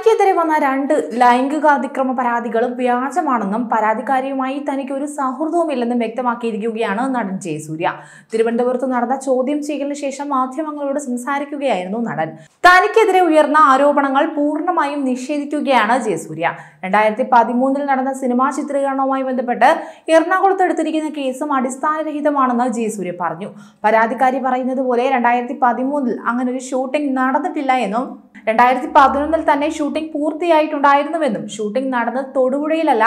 തനിക്കെതിരെ വന്ന രണ്ട് ലൈംഗികാതിക്രമ പരാതികളും വ്യാജമാണെന്നും പരാതിക്കാരിയുമായി തനിക്ക് ഒരു സൗഹൃദവുമില്ലെന്നും വ്യക്തമാക്കിയിരിക്കുകയാണ് നടൻ ജയസൂര്യ തിരുവനന്തപുരത്ത് നടന്ന ചോദ്യം ചെയ്യലിന് ശേഷം മാധ്യമങ്ങളോട് സംസാരിക്കുകയായിരുന്നു നടൻ തനിക്കെതിരെ ഉയർന്ന ആരോപണങ്ങൾ പൂർണ്ണമായും നിഷേധിക്കുകയാണ് ജയസൂര്യ രണ്ടായിരത്തി പതിമൂന്നിൽ നടന്ന സിനിമാ ചിത്രീകരണവുമായി ബന്ധപ്പെട്ട് എറണാകുളത്ത് എടുത്തിരിക്കുന്ന കേസും അടിസ്ഥാനരഹിതമാണെന്ന് ജയസൂര്യ പറഞ്ഞു പരാതിക്കാരി പറയുന്നത് പോലെ രണ്ടായിരത്തി പതിമൂന്നിൽ അങ്ങനെ ഒരു ഷൂട്ടിംഗ് നടന്നിട്ടില്ല എന്നും രണ്ടായിരത്തി പതിനൊന്നിൽ തന്നെ ഷൂട്ടിംഗ് ഷൂട്ടിംഗ് പൂർത്തിയായിട്ടുണ്ടായിരുന്നുവെന്നും ഷൂട്ടിംഗ് നടന്നത് തൊടുപുഴയിലല്ല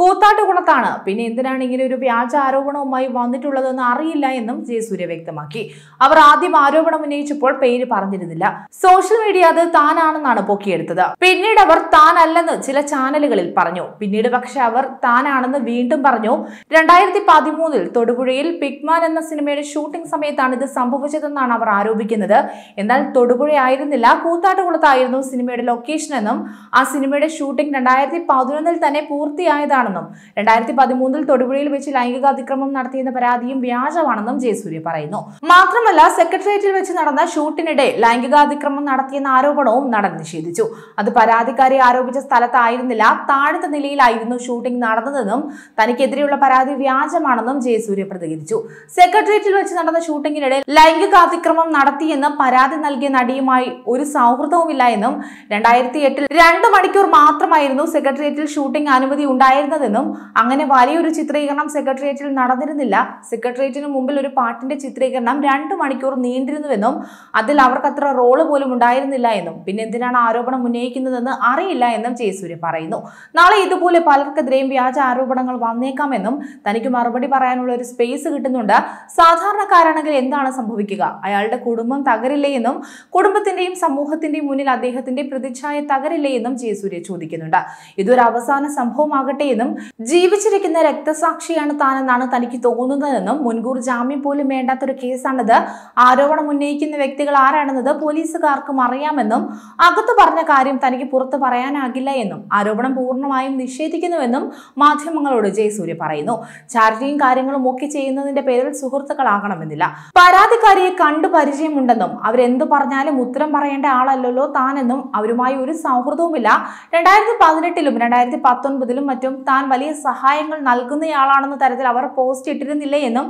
കൂത്താട്ടുകുളത്താണ് പിന്നെ എന്തിനാണ് ഇങ്ങനെ ഒരു വ്യാജ ആരോപണവുമായി വന്നിട്ടുള്ളതെന്ന് അറിയില്ല എന്നും സൂര്യ വ്യക്തമാക്കി അവർ ആദ്യം ആരോപണം ഉന്നയിച്ചപ്പോൾ പേര് പറഞ്ഞിരുന്നില്ല സോഷ്യൽ മീഡിയ അത് താനാണെന്നാണ് പൊക്കിയെടുത്തത് പിന്നീട് അവർ താനല്ലെന്ന് ചില ചാനലുകളിൽ പറഞ്ഞു പിന്നീട് പക്ഷെ അവർ താനാണെന്ന് വീണ്ടും പറഞ്ഞു രണ്ടായിരത്തി പതിമൂന്നിൽ തൊടുപുഴയിൽ പിഗ്മാൻ എന്ന സിനിമയുടെ ഷൂട്ടിംഗ് സമയത്താണ് ഇത് സംഭവിച്ചതെന്നാണ് അവർ ആരോപിക്കുന്നത് എന്നാൽ ആയിരുന്നില്ല കൂത്താട്ടുകുളത്തായിരുന്നു സിനിമയുടെ ലൊക്കേഷൻ എന്നും ആ സിനിമയുടെ ഷൂട്ടിംഗ് രണ്ടായിരത്തി പതിനൊന്നിൽ തന്നെ പൂർത്തിയായതാണെന്നും രണ്ടായിരത്തി പതിമൂന്നിൽ തൊടുപുഴയിൽ വെച്ച് ലൈംഗിക അതിക്രമം നടത്തിയെന്ന പരാതിയും വ്യാജമാണെന്നും ജയസൂര്യ പറയുന്നു മാത്രമല്ല സെക്രട്ടേറിയറ്റിൽ വെച്ച് നടന്ന ഷൂട്ടിനിടെ ലൈംഗികാതിക്രമം നടത്തിയെന്ന ആരോപണവും നടൻ നിഷേധിച്ചു അത് പരാതിക്കാരെ ആരോപിച്ച സ്ഥലത്തായിരുന്നില്ല താഴ്ത്ത നിലയിലായിരുന്നു ഷൂട്ടിംഗ് നടന്നതെന്നും തനിക്കെതിരെയുള്ള പരാതി വ്യാജമാണെന്നും ജയസൂര്യ പ്രതികരിച്ചു സെക്രട്ടേറിയറ്റിൽ വെച്ച് നടന്ന ഷൂട്ടിംഗിനിടെ ലൈംഗികാതിക്രമം നടത്തിയെന്ന് പരാതി നൽകിയ നടിയുമായി ഒരു സൗഹൃദവുമില്ല എന്നും രണ്ടായിരത്തി സെക്രട്ടേറിയറ്റിൽ രണ്ട് മണിക്കൂർ മാത്രമായിരുന്നു സെക്രട്ടേറിയറ്റിൽ ഷൂട്ടിംഗ് അനുമതി ഉണ്ടായിരുന്നതെന്നും അങ്ങനെ വലിയൊരു ചിത്രീകരണം സെക്രട്ടേറിയറ്റിൽ നടന്നിരുന്നില്ല സെക്രട്ടേറിയറ്റിന് മുമ്പിൽ ഒരു പാട്ടിന്റെ ചിത്രീകരണം രണ്ട് മണിക്കൂർ നീണ്ടിരുന്നുവെന്നും അതിൽ അവർക്കത്ര റോള് പോലും ഉണ്ടായിരുന്നില്ല എന്നും പിന്നെ എന്തിനാണ് ആരോപണം ഉന്നയിക്കുന്നതെന്ന് അറിയില്ല എന്നും ജയസൂര്യ പറയുന്നു നാളെ ഇതുപോലെ പലർക്കെതിരെയും വ്യാജ ആരോപണങ്ങൾ വന്നേക്കാമെന്നും തനിക്ക് മറുപടി പറയാനുള്ള ഒരു സ്പേസ് കിട്ടുന്നുണ്ട് സാധാരണക്കാരാണെങ്കിൽ എന്താണ് സംഭവിക്കുക അയാളുടെ കുടുംബം തകരില്ലേ എന്നും കുടുംബത്തിന്റെയും സമൂഹത്തിന്റെയും മുന്നിൽ അദ്ദേഹത്തിന്റെ പ്രതിച്ഛായ തകരില്ലേ എന്നും ജയസൂര്യ ചോദിക്കുന്നുണ്ട് ഇതൊരു അവസാന സംഭവമാകട്ടെ എന്നും ജീവിച്ചിരിക്കുന്ന രക്തസാക്ഷിയാണ് താനെന്നാണ് തനിക്ക് തോന്നുന്നതെന്നും മുൻകൂർ ജാമ്യം പോലും വേണ്ടാത്തൊരു കേസാണിത് ആരോപണം ഉന്നയിക്കുന്ന വ്യക്തികൾ ആരാണെന്നത് പോലീസുകാർക്കും അറിയാമെന്നും അകത്ത് പറഞ്ഞ കാര്യം തനിക്ക് പുറത്ത് പറയാനാകില്ല എന്നും ആരോപണം പൂർണ്ണമായും നിഷേധിക്കുന്നുവെന്നും മാധ്യമങ്ങളോട് ജയസൂര്യ പറയുന്നു ചാരിറ്റിയും കാര്യങ്ങളും ഒക്കെ ചെയ്യുന്നതിന്റെ പേരിൽ സുഹൃത്തുക്കളാകണമെന്നില്ല പരാതിക്കാരിയെ കണ്ടു പരിചയമുണ്ടെന്നും അവരെന്തു പറഞ്ഞാലും ഉത്തരം പറയേണ്ട ആളല്ലല്ലോ താനെന്നും അവരുമായി ഒരു സൗഹൃദവുമില്ല രണ്ടായിരത്തി പതിനെട്ടിലും രണ്ടായിരത്തി പത്തൊൻപതിലും മറ്റും താൻ വലിയ സഹായങ്ങൾ നൽകുന്നയാളാണെന്ന തരത്തിൽ അവർ പോസ്റ്റ് ഇട്ടിരുന്നില്ല എന്നും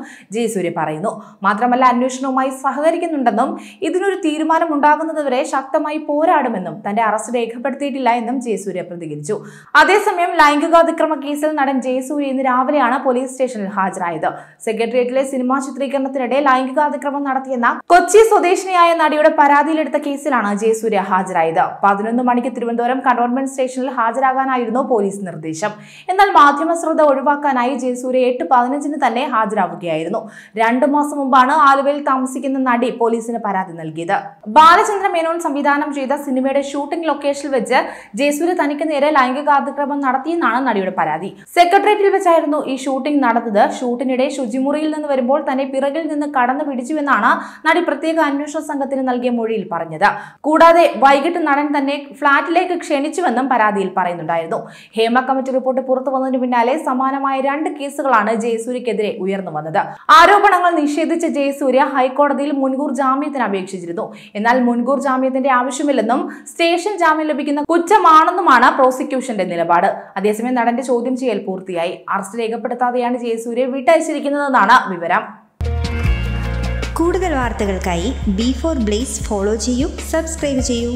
സൂര്യ പറയുന്നു മാത്രമല്ല അന്വേഷണവുമായി സഹകരിക്കുന്നുണ്ടെന്നും ഇതിനൊരു തീരുമാനം ഉണ്ടാകുന്നതുവരെ ശക്തമായി പോരാടുമെന്നും തന്റെ അറസ്റ്റ് രേഖപ്പെടുത്തിയിട്ടില്ല എന്നും ജയസൂര്യ പ്രതികരിച്ചു അതേസമയം ലൈംഗികാതിക്രമ കേസിൽ നടൻ ജയസൂര്യ ഇന്ന് രാവിലെയാണ് പോലീസ് സ്റ്റേഷനിൽ ഹാജരായത് സെക്രട്ടേറിയറ്റിലെ സിനിമാ ചിത്രീകരണത്തിനിടെ ലൈംഗികാതിക്രമം നടത്തിയെന്ന കൊച്ചി സ്വദേശിനിയായ നടിയുടെ പരാതിയിലെടുത്ത കേസിലാണ് ജയസൂര്യ ഹാജരായത് പതിനൊന്ന് മണിക്ക് തിരുവനന്തപുരം കണ്ടോൺമെന്റ് സ്റ്റേഷനിൽ ഹാജരാകാനായിരുന്നു പോലീസ് നിർദ്ദേശം എന്നാൽ മാധ്യമ ശ്രദ്ധ ഒഴിവാക്കാനായി ജയസൂര്യ എട്ട് പതിനഞ്ചിന് തന്നെ ഹാജരാവുകയായിരുന്നു രണ്ടു മാസം മുമ്പാണ് ആലുവയിൽ താമസിക്കുന്ന നടി പോലീസിന് പരാതി നൽകിയത് ബാലചന്ദ്ര മേനോൻ സംവിധാനം ചെയ്ത സിനിമയുടെ ഷൂട്ടിംഗ് ലൊക്കേഷനിൽ വെച്ച് ജയസൂര്യ തനിക്ക് നേരെ ലൈംഗികാതിക്രമം നടത്തിയെന്നാണ് നടിയുടെ പരാതി സെക്രട്ടേറിയറ്റിൽ വെച്ചായിരുന്നു ഈ ഷൂട്ടിംഗ് നടന്നത് ഷൂട്ടിനിടെ ശുചിമുറിയിൽ നിന്ന് വരുമ്പോൾ തന്നെ പിറകിൽ നിന്ന് കടന്നു പിടിച്ചുവെന്നാണ് നടി പ്രത്യേക അന്വേഷണ സംഘത്തിന് നൽകിയ മൊഴിയിൽ പറഞ്ഞത് കൂടാതെ വൈകിട്ട് നടൻ തന്നെ ഫ്ളാ ഫ്ളാറ്റിലേക്ക് ക്ഷണിച്ചുവെന്നും പരാതിയിൽ പറയുന്നുണ്ടായിരുന്നു ഹേമ കമ്മിറ്റി റിപ്പോർട്ട് പുറത്തു വന്നതിന് പിന്നാലെ സമാനമായ രണ്ട് കേസുകളാണ് ജയസൂര്യക്കെതിരെ ഉയർന്നു വന്നത് ആരോപണങ്ങൾ നിഷേധിച്ച ജയസൂര്യ ഹൈക്കോടതിയിൽ മുൻകൂർ ജാമ്യത്തിന് അപേക്ഷിച്ചിരുന്നു എന്നാൽ മുൻകൂർ ജാമ്യത്തിന്റെ ആവശ്യമില്ലെന്നും സ്റ്റേഷൻ ജാമ്യം ലഭിക്കുന്ന കുറ്റമാണെന്നുമാണ് പ്രോസിക്യൂഷന്റെ നിലപാട് അതേസമയം നടന്റെ ചോദ്യം ചെയ്യൽ പൂർത്തിയായി അറസ്റ്റ് രേഖപ്പെടുത്താതെയാണ് ജയസൂര്യ വിട്ടയച്ചിരിക്കുന്നതെന്നാണ് വിവരം കൂടുതൽ വാർത്തകൾക്കായി ബി ഫോർ ബ്ലേസ് ഫോളോ ചെയ്യൂ സബ്സ്ക്രൈബ് ചെയ്യൂ